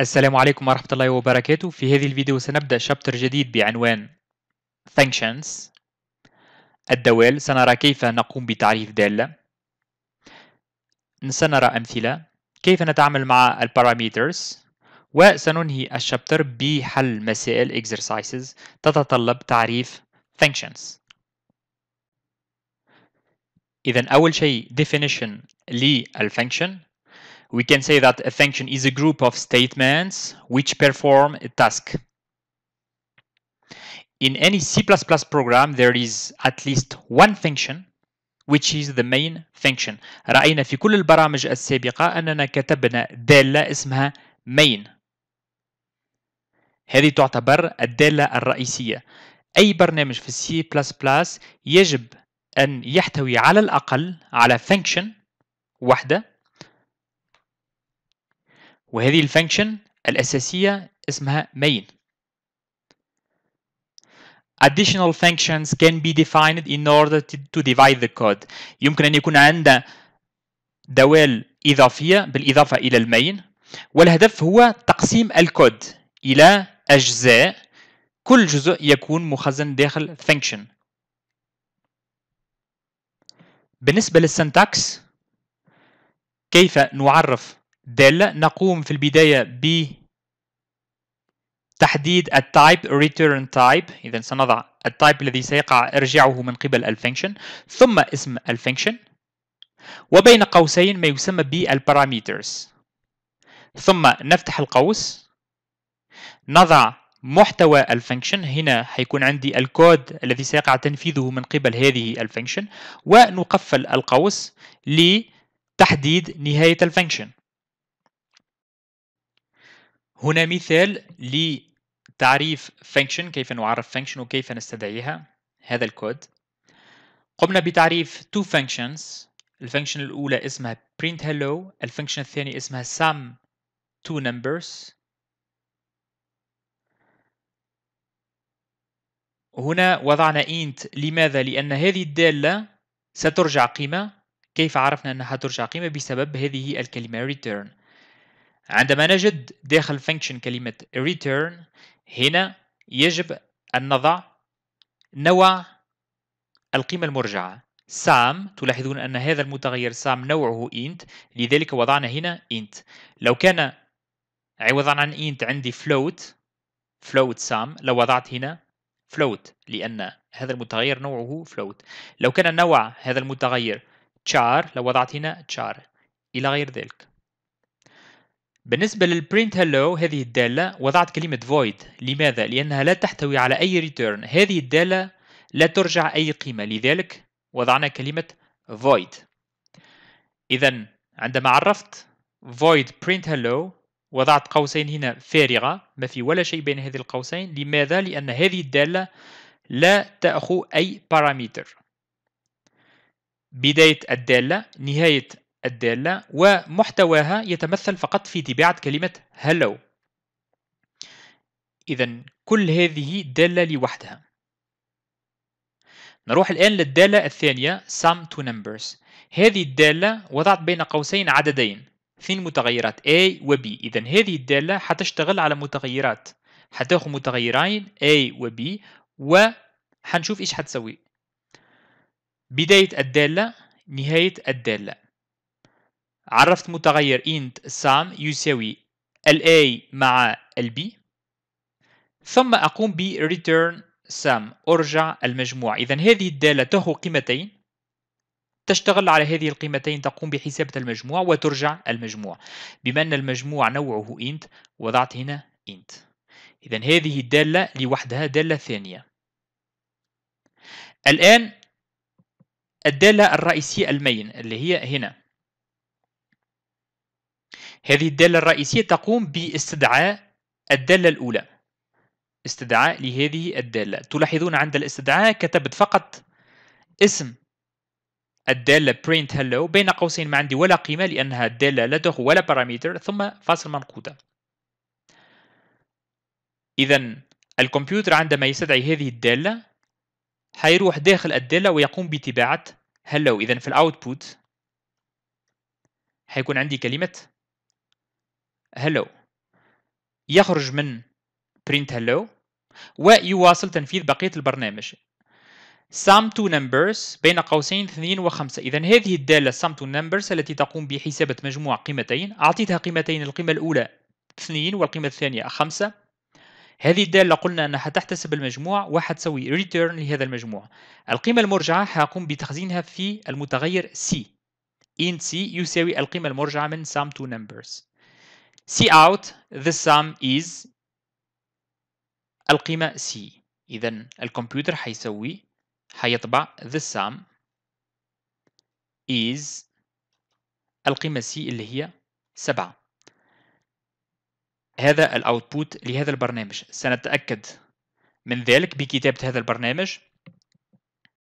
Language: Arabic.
السلام عليكم ورحمة الله وبركاته في هذه الفيديو سنبدأ شابتر جديد بعنوان Functions الدوال سنرى كيف نقوم بتعريف دالة سنرى أمثلة كيف نتعامل مع البارامترز وسننهي الشابتر بحل مسائل exercises تتطلب تعريف functions إذا أول شيء definition للfunction we can say that a function is a group of statements which perform a task. In any C++ program, there is at least one function which is the main function. رأينا في كل البرامج السابقة أننا كتبنا دالة اسمها main. هذه تعتبر الدالة الرئيسية. أي برنامج في C++ يجب أن يحتوي على الأقل على function واحدة وهذه الفانكشن الأساسية اسمها main additional functions can be defined in order to divide the code يمكن أن يكون عندنا دوال إضافية بالإضافة إلى المين والهدف هو تقسيم الكود إلى أجزاء كل جزء يكون مخزن داخل function بالنسبة للسنتاكس كيف نعرف دالة نقوم في البداية بتحديد type return type إذا سنضع type الذي سيقع إرجاعه من قبل الفانكشن ثم اسم الفانكشن وبين قوسين ما يسمى parameters ثم نفتح القوس نضع محتوى الفانكشن هنا حيكون عندي الكود الذي سيقع تنفيذه من قبل هذه الفانكشن ونقفل القوس لتحديد نهاية الفانكشن هنا مثال لتعريف function كيف نعرف function وكيف نستدعيها هذا الكود قمنا بتعريف two functions الفانكشن الأولى اسمها print hello الفانكشن الثاني اسمها sum two numbers هنا وضعنا int لماذا؟ لأن هذه الدالة سترجع قيمة كيف عرفنا أنها ترجع قيمة؟ بسبب هذه الكلمة return عندما نجد داخل function كلمة return هنا يجب أن نضع نوع القيمة المرجعة sum تلاحظون أن هذا المتغير sum نوعه int لذلك وضعنا هنا int لو كان عوضا عن int عندي float float sum لو وضعت هنا float لأن هذا المتغير نوعه float لو كان نوع هذا المتغير char لو وضعت هنا char إلى غير ذلك بالنسبة للبرنت هلو هذه الدالة وضعت كلمة void لماذا؟ لأنها لا تحتوي على أي ريتيرن هذه الدالة لا ترجع أي قيمة لذلك وضعنا كلمة void إذا عندما عرفت void print hello وضعت قوسين هنا فارغة ما في ولا شيء بين هذه القوسين لماذا؟ لأن هذه الدالة لا تأخذ أي بارامتر بداية الدالة نهاية الدالة ومحتواها يتمثل فقط في تباعة كلمة hello إذا كل هذه دالة لوحدها نروح الآن للدالة الثانية sum to numbers هذه الدالة وضعت بين قوسين عددين اثنين متغيرات A و B إذا هذه الدالة حتشتغل على متغيرات حتاخذ متغيرين A و B وحنشوف إيش حتسوي بداية الدالة نهاية الدالة عرفت متغير int sum يساوي a مع b ثم أقوم ب return sum أرجع المجموع إذا هذه الدالة تهو قيمتين تشتغل على هذه القيمتين تقوم بحسابة المجموع وترجع المجموع بما أن المجموع نوعه int وضعت هنا int إذا هذه الدالة لوحدها دالة ثانية الآن الدالة الرئيسية المين اللي هي هنا هذه الدالة الرئيسية تقوم باستدعاء الدالة الأولى استدعاء لهذه الدالة تلاحظون عند الاستدعاء كتبت فقط اسم الدالة print hello بين قوسين ما عندي ولا قيمة لأنها الدالة لا تدخل ولا باراميتر ثم فاصل منقوطة إذا الكمبيوتر عندما يستدعي هذه الدالة حيروح داخل الدالة ويقوم بتباعة hello إذا في الأوتبوت حيكون عندي كلمة hello يخرج من print hello ويواصل تنفيذ بقية البرنامج sum to numbers بين قوسين 2 و 5 إذا هذه الدالة sum to numbers التي تقوم بحسابة مجموع قيمتين أعطيتها قيمتين القيمة الأولى 2 والقيمة الثانية 5 هذه الدالة قلنا أنها تحتسب المجموع وحتسوي return لهذا المجموع القيمة المرجعة هقوم بتخزينها في المتغير c int c يساوي القيمة المرجعة من sum to numbers C out the sum is القيمة C إذا الكمبيوتر حيسوي حيطبع the sum is القيمة C اللي هي سبعة هذا الأوتبوت لهذا البرنامج سنتأكد من ذلك بكتابة هذا البرنامج